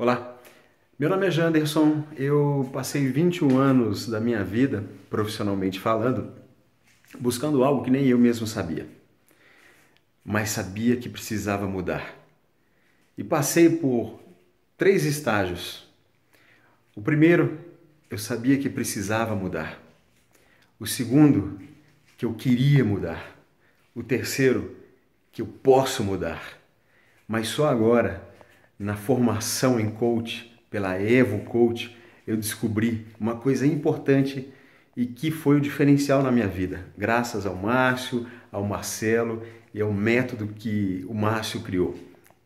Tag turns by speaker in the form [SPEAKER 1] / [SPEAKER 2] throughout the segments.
[SPEAKER 1] Olá, meu nome é Janderson, eu passei 21 anos da minha vida, profissionalmente falando, buscando algo que nem eu mesmo sabia, mas sabia que precisava mudar. E passei por três estágios. O primeiro, eu sabia que precisava mudar. O segundo, que eu queria mudar. O terceiro, que eu posso mudar. Mas só agora na formação em coach, pela Evo Coach, eu descobri uma coisa importante e que foi o diferencial na minha vida, graças ao Márcio, ao Marcelo e ao método que o Márcio criou.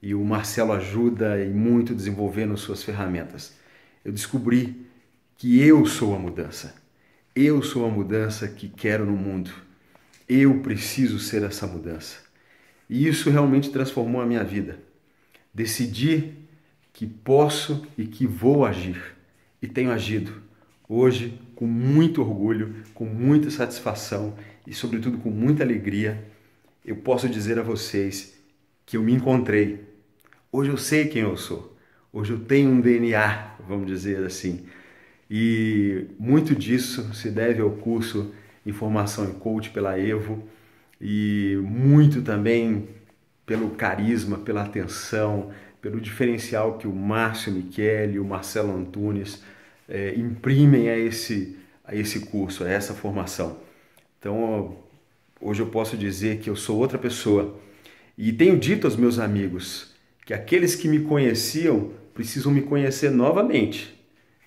[SPEAKER 1] E o Marcelo ajuda e muito desenvolvendo suas ferramentas. Eu descobri que eu sou a mudança. Eu sou a mudança que quero no mundo. Eu preciso ser essa mudança. E isso realmente transformou a minha vida. Decidi que posso e que vou agir e tenho agido hoje com muito orgulho, com muita satisfação e, sobretudo, com muita alegria. Eu posso dizer a vocês que eu me encontrei. Hoje eu sei quem eu sou. Hoje eu tenho um DNA, vamos dizer assim. E muito disso se deve ao curso Informação e Coach pela Evo e muito também pelo carisma, pela atenção, pelo diferencial que o Márcio Michele e o Marcelo Antunes é, imprimem a esse, a esse curso, a essa formação. Então, hoje eu posso dizer que eu sou outra pessoa e tenho dito aos meus amigos que aqueles que me conheciam precisam me conhecer novamente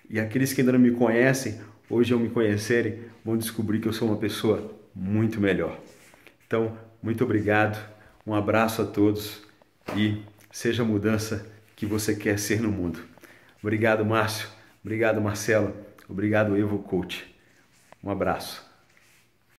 [SPEAKER 1] e aqueles que ainda não me conhecem, hoje ao me conhecerem, vão descobrir que eu sou uma pessoa muito melhor. Então, muito obrigado um abraço a todos e seja a mudança que você quer ser no mundo. Obrigado, Márcio. Obrigado, Marcelo. Obrigado, Evo Coach. Um abraço.